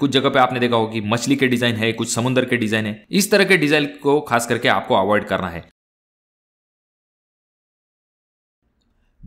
कुछ जगह पे आपने देखा होगा कि मछली के डिजाइन है कुछ समुद्र के डिजाइन है इस तरह के डिजाइन को खास करके आपको अवॉइड करना है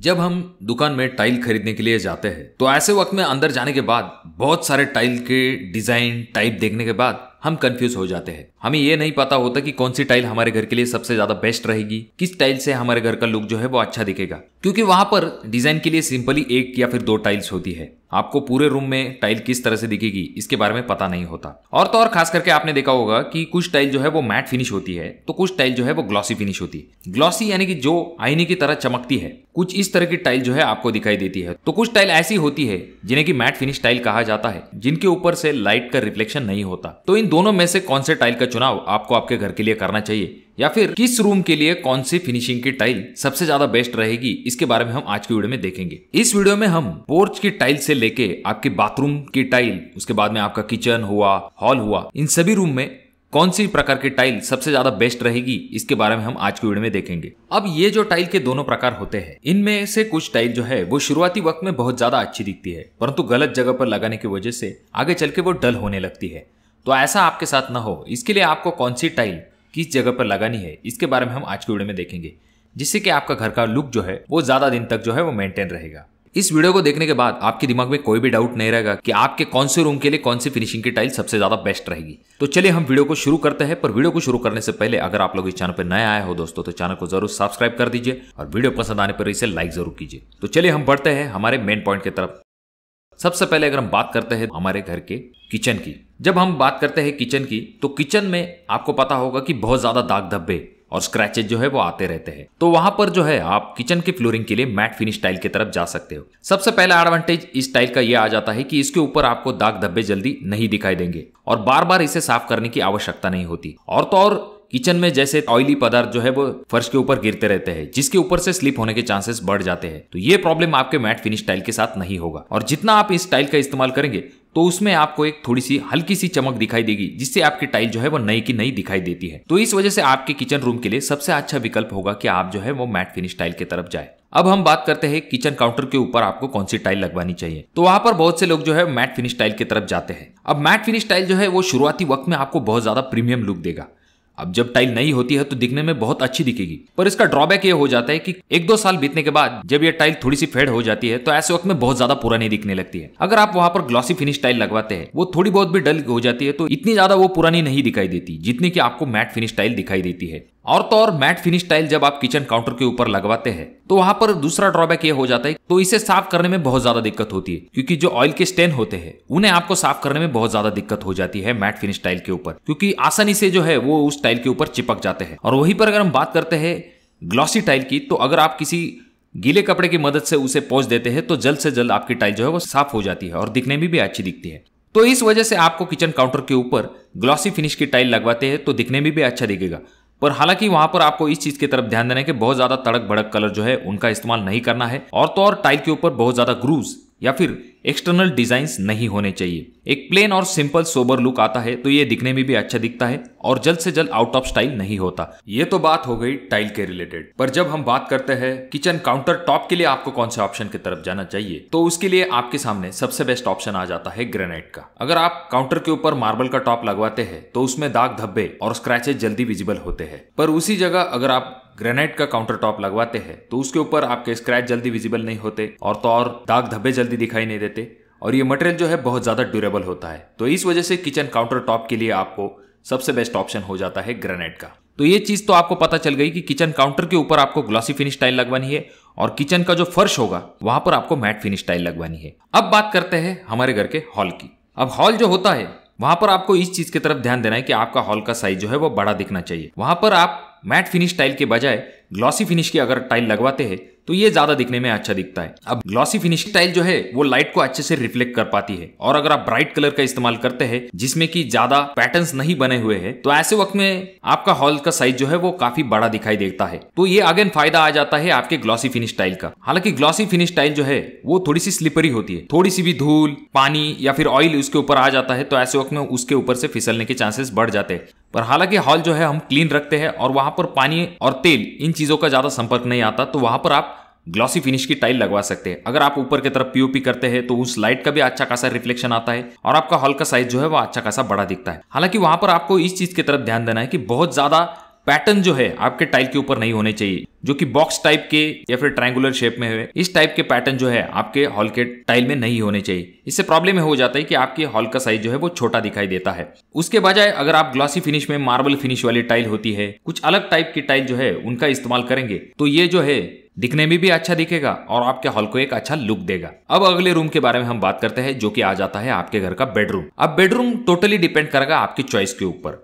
जब हम दुकान में टाइल खरीदने के लिए जाते हैं तो ऐसे वक्त में अंदर जाने के बाद बहुत सारे टाइल के डिजाइन टाइप देखने के बाद हम कंफ्यूज हो जाते हैं हमें ये नहीं पता होता कि कौन सी टाइल हमारे घर के लिए सबसे ज्यादा बेस्ट रहेगी किस टाइल से हमारे घर का लुक जो है वो अच्छा दिखेगा क्योंकि वहां पर डिजाइन के लिए सिंपली एक या फिर दो टाइल्स होती है आपको पूरे रूम में टाइल किस तरह से दिखेगी इसके बारे में पता नहीं होता और तो और खास करके आपने देखा होगा कि कुछ टाइल जो है वो मैट फिनिश होती है तो कुछ टाइल जो है वो ग्लॉसी फिनिश होती है ग्लॉसी यानी कि जो आईने की तरह चमकती है कुछ इस तरह की टाइल जो है आपको दिखाई देती है तो कुछ टाइल ऐसी होती है जिन्हें की मैट फिनिश टाइल कहा जाता है जिनके ऊपर से लाइट का रिफ्लेक्शन नहीं होता तो इन दोनों में से कौन से टाइल का चुनाव आपको आपके घर के लिए करना चाहिए या फिर किस रूम के लिए कौन सी फिनिशिंग की टाइल सबसे ज्यादा बेस्ट रहेगी इसके बारे में हम आज की वीडियो में देखेंगे इस वीडियो में हम पोर्च की टाइल से लेके आपके बाथरूम की टाइल उसके बाद में आपका किचन हुआ हॉल हुआ इन सभी रूम में कौन सी प्रकार की टाइल सबसे ज्यादा बेस्ट रहेगी इसके बारे में हम आज की वीडियो में देखेंगे अब ये जो टाइल के दोनों प्रकार होते हैं इनमें से कुछ टाइल जो है वो शुरुआती वक्त में बहुत ज्यादा अच्छी दिखती है परंतु गलत जगह पर लगाने की वजह से आगे चल के वो डल होने लगती है तो ऐसा आपके साथ ना हो इसके लिए आपको कौन सी टाइल किस जगह पर लगानी है इसके बारे में हम आज की वीडियो में देखेंगे जिससे कि आपका घर का लुक जो है वो ज्यादा दिन तक जो है वो मेंटेन रहेगा इस वीडियो को देखने के बाद आपके दिमाग में कोई भी डाउट नहीं रहेगा कि आपके कौन से रूम के लिए कौन सी फिनिशिंग की टाइल सबसे ज्यादा बेस्ट रहेगी तो चलिए हम वीडियो को शुरू करते हैं पर वीडियो को शुरू करने से पहले अगर आप लोग इस चैनल पर नए आए हो दोस्तों तो चैनल को जरूर सब्सक्राइब कर दीजिए और वीडियो पसंद आने पर इसे लाइक जरूर कीजिए तो चलिए हम बढ़ते हैं हमारे मेन पॉइंट की तरफ सबसे पहले अगर हम बात करते हैं हमारे घर के किचन की जब हम बात करते हैं किचन की तो किचन में आपको पता होगा कि बहुत ज्यादा दाग धब्बे और स्क्रैचेज जो है वो आते रहते हैं तो वहां पर जो है आप किचन के फ्लोरिंग के लिए मैट फिनिश टाइल की तरफ जा सकते हो सबसे पहला एडवांटेज इस टाइल का ये आ जाता है कि इसके ऊपर आपको दाग धब्बे जल्दी नहीं दिखाई देंगे और बार बार इसे साफ करने की आवश्यकता नहीं होती और तो और किचन में जैसे ऑयली पदार्थ जो है वो फर्श के ऊपर गिरते रहते हैं जिसके ऊपर से स्लिप होने के चांसेस बढ़ जाते हैं तो ये प्रॉब्लम आपके मैट फिनिश टाइल के साथ नहीं होगा और जितना आप इस टाइल का इस्तेमाल करेंगे तो उसमें आपको एक थोड़ी सी हल्की सी चमक दिखाई देगी जिससे आपकी टाइल जो है वो नई की नई दिखाई देती है तो इस वजह से आपके किचन रूम के लिए सबसे अच्छा विकल्प होगा कि आप जो है वो मैट फिनिश टाइल की तरफ जाए अब हम बात करते हैं किचन काउंटर के ऊपर आपको कौन सी टाइल लगवानी चाहिए तो वहां पर बहुत से लोग जो है मैट फिनिश टाइल की तरफ जाते हैं अब मैट फिनिश टाइल जो है वो शुरुआती वक्त में आपको बहुत ज्यादा प्रीमियम लुक देगा अब जब टाइल नई होती है तो दिखने में बहुत अच्छी दिखेगी पर इसका ड्रॉबैक ये हो जाता है कि एक दो साल बीतने के बाद जब ये टाइल थोड़ी सी फेड हो जाती है तो ऐसे वक्त में बहुत ज्यादा पुरानी दिखने लगती है अगर आप वहां पर ग्लॉसी फिनिश टाइल लगवाते हैं वो थोड़ी बहुत भी डल हो जाती है तो इतनी ज्यादा वो पुरानी नहीं दिखाई देती जितनी की आपको मैट फिनिश टाइल दिखाई देती है और तो और मैट फिनिश टाइल जब आप किचन काउंटर के ऊपर लगवाते हैं तो वहां पर दूसरा ड्रॉबैक ये हो जाता है तो इसे साफ करने में बहुत ज्यादा दिक्कत होती है क्योंकि जो ऑयल के स्टेन होते हैं उन्हें आपको साफ करने में बहुत ज्यादा दिक्कत हो जाती है मैट फिनिश टाइल के ऊपर क्योंकि आसानी से जो है वो उस टाइल के ऊपर चिपक जाते हैं और वहीं पर अगर हम बात करते हैं ग्लॉसी टाइल की तो अगर आप किसी गीले कपड़े की मदद से उसे पोच देते हैं तो जल्द से जल्द आपकी टाइल जो है वो साफ हो जाती है और दिखने में भी अच्छी दिखती है तो इस वजह से आपको किचन काउंटर के ऊपर ग्लॉसी फिनिश की टाइल लगवाते हैं तो दिखने में भी अच्छा दिखेगा पर हालांकि वहां पर आपको इस चीज की तरफ ध्यान देना है कि बहुत ज्यादा तड़क भड़क कलर जो है उनका इस्तेमाल नहीं करना है और तो और टाइल के ऊपर बहुत ज्यादा ग्रूव या फिर एक्सटर्नल डिजाइंस नहीं होने चाहिए एक प्लेन और सिंपल सोबर लुक आता है तो ये दिखने में भी अच्छा दिखता है और जल्द से जल्द आउट ऑफ स्टाइल नहीं होता ये तो बात हो गई टाइल के रिलेटेड पर जब हम बात करते हैं किचन काउंटर टॉप के लिए आपको कौन से ऑप्शन की तरफ जाना चाहिए तो उसके लिए आपके सामने सबसे बेस्ट ऑप्शन आ जाता है ग्रेनाइट का अगर आप काउंटर के ऊपर मार्बल का टॉप लगवाते हैं तो उसमें दाग धब्बे और स्क्रैचेज जल्दी विजिबल होते हैं पर उसी जगह अगर आप ग्रेनाइट का काउंटर टॉप लगवाते हैं तो उसके ऊपर आपके स्क्रैच जल्दी विजिबल नहीं होते और तो और दाग धब्बे जल्दी दिखाई नहीं देते और ये मटेरियल जो है बहुत ज़्यादा ड्यूरेबल होता है तो इस वजह से किचन काउंटर टॉप के लिए आपको सबसे बेस्ट ऑप्शन हो जाता है ग्रेनाइट का तो ये चीज़ तो आपको पता चल गई कि किचन काउंटर के ऊपर आपको ग्लॉसी फिनिश टाइल लगवानी है और किचन का जो फर्श होगा वहां पर आपको मैट फिनिश टाइल लगवानी है अब बात करते हैं हमारे घर के हॉल की अब हॉल जो होता है वहां पर आपको इस चीज की तरफ ध्यान देना है कि आपका हॉल का साइज जो है वो बड़ा दिखना चाहिए वहां पर आप मैट फिनिश टाइल के बजाय ग्लॉसी फिनिश की अगर टाइल लगवाते हैं तो ये ज्यादा दिखने में अच्छा दिखता है अब ग्लॉसी फिनिश टाइल जो है वो लाइट को अच्छे से रिफ्लेक्ट कर पाती है और अगर आप ब्राइट कलर का इस्तेमाल करते हैं जिसमें कि ज्यादा पैटर्न्स नहीं बने हुए हैं तो ऐसे वक्त में आपका हॉल का साइज जो है वो काफी बड़ा दिखाई देता है तो ये अगेन फायदा आ जाता है आपके ग्लॉसी फिनिश टाइल का हालांकि ग्लॉसी फिनिश टाइल जो है वो थोड़ी सी स्लिपरी होती है थोड़ी सी भी धूल पानी या फिर ऑयल उसके ऊपर आ जाता है तो ऐसे वक्त में उसके ऊपर से फिसलने के चांसेस बढ़ जाते हैं पर हालांकि हॉल जो है हम क्लीन रखते हैं और वहां पर पानी और तेल इन चीजों का ज्यादा संपर्क नहीं आता तो वहां पर आप ग्लॉसी फिनिश की टाइल लगवा सकते हैं अगर आप ऊपर की तरफ पीओपी करते हैं तो उस लाइट का भी अच्छा खासा रिफ्लेक्शन आता है और आपका हॉल का साइज जो है वो अच्छा खासा बड़ा दिखता है हालांकि वहां पर आपको इस चीज की तरफ ध्यान देना है कि बहुत ज्यादा पैटर्न जो है आपके टाइल के ऊपर नहीं होने चाहिए जो कि बॉक्स टाइप के या फिर ट्रायंगुलर शेप में है इस टाइप के पैटर्न जो है आपके हॉल के टाइल में नहीं होने चाहिए इससे प्रॉब्लम हो जाता है कि आपके हॉल का साइज जो है वो छोटा दिखाई देता है उसके बजाय अगर आप ग्लॉसी फिनिश में मार्बल फिनिश वाली टाइल होती है कुछ अलग टाइप की टाइल जो है उनका इस्तेमाल करेंगे तो ये जो है दिखने में भी अच्छा दिखेगा और आपके हॉल को एक अच्छा लुक देगा अब अगले रूम के बारे में हम बात करते हैं जो कि आ जाता है आपके घर का बेडरूम अब बेडरूम टोटली डिपेंड करेगा आपकी चॉइस के ऊपर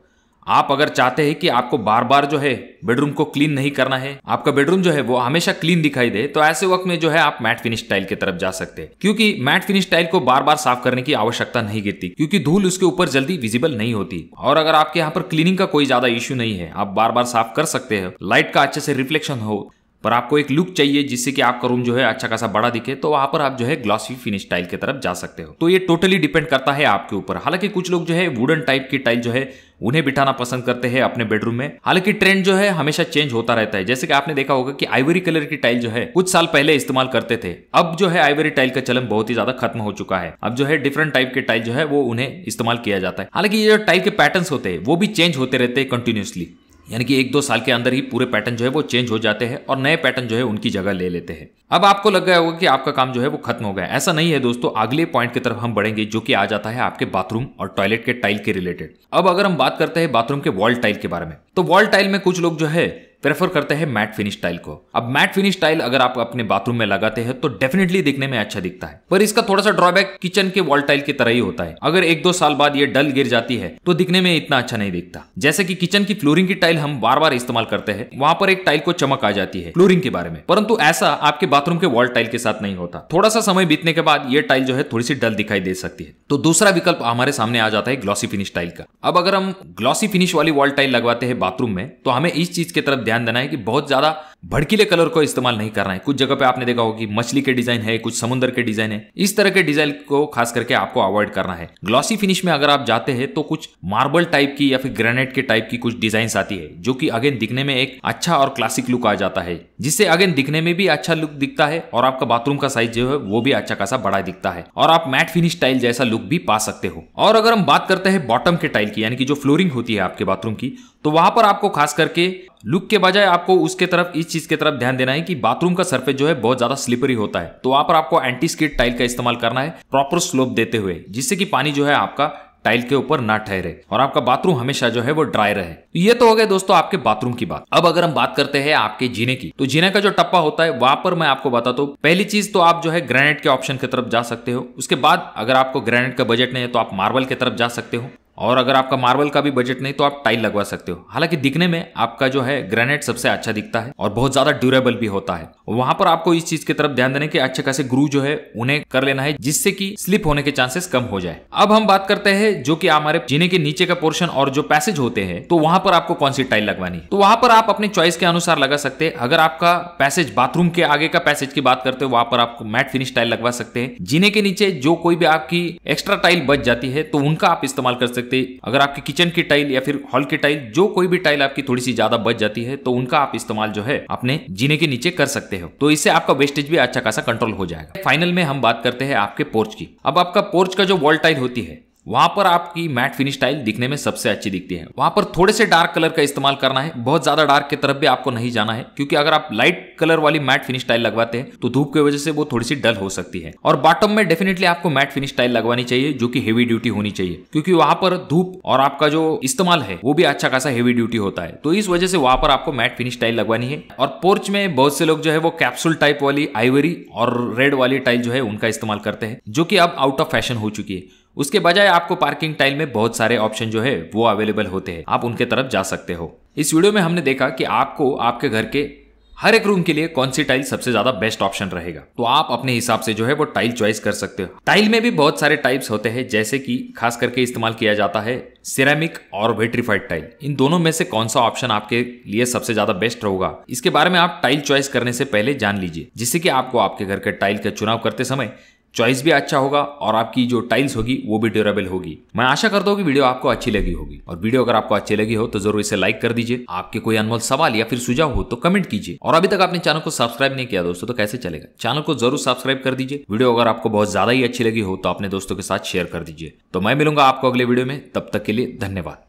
आप अगर चाहते हैं कि आपको बार बार जो है बेडरूम को क्लीन नहीं करना है आपका बेडरूम जो है वो हमेशा क्लीन दिखाई दे तो ऐसे वक्त में जो है आप मैट फिनिश टाइल की तरफ जा सकते हैं क्योंकि मैट फिनिश टाइल को बार बार साफ करने की आवश्यकता नहीं गिरती क्योंकि धूल उसके ऊपर जल्दी विजिबल नहीं होती और अगर आपके यहाँ पर क्लीनिंग का कोई ज्यादा इश्यू नहीं है आप बार बार साफ कर सकते हैं लाइट का अच्छे से रिफ्लेक्शन हो और आपको एक लुक चाहिए जिससे कि आपका रूम जो है अच्छा खासा बड़ा दिखे तो वहां पर आप जो है ग्लॉसी फिनिश टाइल की तरफ जा सकते हो तो ये टोटली डिपेंड करता है आपके ऊपर हालांकि कुछ लोग जो है वुडन टाइप की टाइल जो है उन्हें बिठाना पसंद करते हैं अपने बेडरूम में हालांकि ट्रेंड जो है हमेशा चेंज होता रहता है जैसे कि आपने देखा होगा कि आइवरी कलर की टाइल जो है कुछ साल पहले इस्तेमाल करते थे अब जो है आइवरी टाइल का चलन बहुत ही ज्यादा खत्म हो चुका है अब जो है डिफरेंट टाइप के टाइल जो है वो उन्हें इस्तेमाल किया जाता है हालांकि ये जो टाइल के पैटर्न होते हैं वो भी चेंज होते रहते हैं कंटिन्यूसली यानी कि एक दो साल के अंदर ही पूरे पैटर्न जो है वो चेंज हो जाते हैं और नए पैटर्न जो है उनकी जगह ले लेते हैं अब आपको लग गया होगा कि आपका काम जो है वो खत्म हो गया ऐसा नहीं है दोस्तों अगले पॉइंट की तरफ हम बढ़ेंगे जो कि आ जाता है आपके बाथरूम और टॉयलेट के टाइल के रिलेटेड अब अगर हम बात करते हैं बाथरूम के वॉल टाइल के बारे में तो वॉल टाइल में कुछ लोग जो है प्रेफर करते हैं मैट फिनिश टाइल को अब मैट फिनिश टाइल अगर आप अपने बाथरूम में लगाते हैं तो डेफिनेटली देखने में अच्छा दिखता है पर इसका थोड़ा सा ड्रॉबैक किचन के वॉल टाइल की तरह ही होता है अगर एक दो साल बाद ये डल गिर जाती है तो दिखने में इतना अच्छा नहीं दिखता जैसे कि किचन की फ्लोरिंग की टाइल हम बार बार इस्तेमाल करते हैं वहां पर एक टाइल को चमक आ जाती है फ्लोरिंग के बारे में परंतु ऐसा आपके बाथरूम के वॉल टाइल के साथ नहीं होता थोड़ा सा समय बीतने के बाद ये टाइल जो है थोड़ी सी डल दिखाई दे सकती है तो दूसरा विकल्प हमारे सामने आ जाता है ग्लॉसी फिनिश टाइल का अब अगर हम ग्लॉसी फिनिश वाली वॉल टाइल लगवाते हैं बाथरूम में तो हमें इस चीज की तरफ ध्यान ध्यान देना है कि बहुत ज़्यादा भड़कीले कलर को इस्तेमाल नहीं करना है कुछ जगह पे आपने देखा होगा कि मछली के डिजाइन है कुछ समुद्र के डिजाइन है इस तरह के डिजाइन को खास करके आपको अवॉइड करना है ग्लॉसी फिनिश में अगर आप जाते हैं तो कुछ मार्बल टाइप की या फिर ग्रेनेट के टाइप की कुछ डिजाइन आती है जो की अगेन दिखने में एक अच्छा और क्लासिक लुक आ जाता है जिससे अगेन दिखने में भी अच्छा लुक दिखता है और आपका बाथरूम का साइज जो है वो भी अच्छा खासा बड़ा दिखता है और आप मैट फिनिश टाइल जैसा लुक भी पा सकते हो और अगर हम बात करते हैं बॉटम के टाइल की यानी कि जो फ्लोरिंग होती है आपके बाथरूम की तो वहां पर आपको खास करके लुक के बजाय आपको उसके तरफ इस इस चीज की तरफ ध्यान देना है कि बाथरूम का सरफेस जो है बहुत ज्यादा स्लिपरी होता है तो वहां पर आपको एंटी स्किड टाइल का इस्तेमाल करना है प्रॉपर स्लोप देते हुए जिससे कि पानी जो है आपका टाइल के ऊपर ना ठहरे और आपका बाथरूम हमेशा जो है वो ड्राई रहे तो ये तो हो गया दोस्तों आपके बाथरूम की बात अब अगर हम बात करते हैं आपके जीने की तो जीने का जो टप्पा होता है वहां पर मैं आपको बताता हूँ पहली चीज तो आप जो है ग्रेनाइट के ऑप्शन की तरफ जा सकते हो उसके बाद अगर आपको ग्रेनाइट का बजट नहीं है तो आप मार्बल की तरफ जा सकते हो और अगर आपका मार्बल का भी बजट नहीं तो आप टाइल लगवा सकते हो हालांकि दिखने में आपका जो है ग्रेनेट सबसे अच्छा दिखता है और बहुत ज्यादा ड्यूरेबल भी होता है वहां पर आपको इस चीज की तरफ ध्यान देने के अच्छे खासे ग्रु जो है उन्हें कर लेना है जिससे कि स्लिप होने के चांसेस कम हो जाए अब हम बात करते हैं जो कि हमारे जीने के नीचे का पोर्शन और जो पैसेज होते हैं तो वहां पर आपको कौन सी टाइल लगवानी तो वहां पर आप अपने चॉइस के अनुसार लगा सकते हैं अगर आपका पैसेज बाथरूम के आगे का पैसेज की बात करते हो वहां पर आपको मैट फिनिश टाइल लगवा सकते हैं जीने के नीचे जो कोई भी आपकी एक्स्ट्रा टाइल बच जाती है तो उनका आप इस्तेमाल कर सकते सकते अगर आपकी किचन की टाइल या फिर हॉल की टाइल जो कोई भी टाइल आपकी थोड़ी सी ज्यादा बच जाती है तो उनका आप इस्तेमाल जो है अपने जीने के नीचे कर सकते हो तो इससे आपका वेस्टेज भी अच्छा खासा कंट्रोल हो जाएगा फाइनल में हम बात करते हैं आपके पोर्च की अब आपका पोर्च का जो वॉल टाइल होती है वहां पर आपकी मैट फिनिश टाइल दिखने में सबसे अच्छी दिखती है वहां पर थोड़े से डार्क कलर का इस्तेमाल करना है बहुत ज्यादा डार्क की तरफ भी आपको नहीं जाना है क्योंकि अगर आप लाइट कलर वाली मैट फिनिश टाइल लगवाते हैं तो धूप की वजह से वो थोड़ी सी डल हो सकती है और बॉटम में डेफिनेटली आपको मैट फिनिश टाइल लगवानी चाहिए जो की हेवी ड्यूटी होनी चाहिए क्योंकि वहां पर धूप और आपका जो इस्तेमाल है वो भी अच्छा खासा हेवी ड्यूटी होता है तो इस वजह से वहां पर आपको मैट फिनिश टाइल लगवानी है और पोर्च में बहुत से लोग जो है वो कैप्सूल टाइप वाली आइवरी और रेड वाली टाइल जो है उनका इस्तेमाल करते हैं जो की अब आउट ऑफ फैशन हो चुकी है उसके बजाय आपको पार्किंग टाइल में बहुत सारे ऑप्शन जो है वो अवेलेबल होते हैं आप उनके तरफ जा सकते हो इस वीडियो में हमने देखा कि आपको आपके घर के हर एक रूम के लिए कौन सी टाइल सबसे ज्यादा बेस्ट ऑप्शन रहेगा तो आप अपने हिसाब से जो है वो टाइल चॉइस कर सकते हो टाइल में भी बहुत सारे टाइप्स होते हैं जैसे कि खास करके इस्तेमाल किया जाता है सिरेमिक और वेट्रीफाइड टाइल इन दोनों में से कौन सा ऑप्शन आपके लिए सबसे ज्यादा बेस्ट होगा इसके बारे में आप टाइल चॉइस करने से पहले जान लीजिए जिससे कि आपको आपके घर के टाइल का चुनाव करते समय चॉइस भी अच्छा होगा और आपकी जो टाइल्स होगी वो भी ड्यूरेबल होगी मैं आशा करता हूँ कि वीडियो आपको अच्छी लगी होगी और वीडियो अगर आपको अच्छी लगी हो तो जरूर इसे लाइक कर दीजिए आपके कोई अनमोल सवाल या फिर सुझाव हो तो कमेंट कीजिए और अभी तक आपने चैनल को सब्सक्राइब नहीं किया दोस्तों तो कैसे चलेगा चैनल को जरूर सब्सक्राइब कर दीजिए वीडियो अगर आपको बहुत ज्यादा ही अच्छी लगी हो तो अपने दोस्तों के साथ शेयर कर दीजिए तो मैं मिलूंगा आपको अगले वीडियो में तब तक के लिए धन्यवाद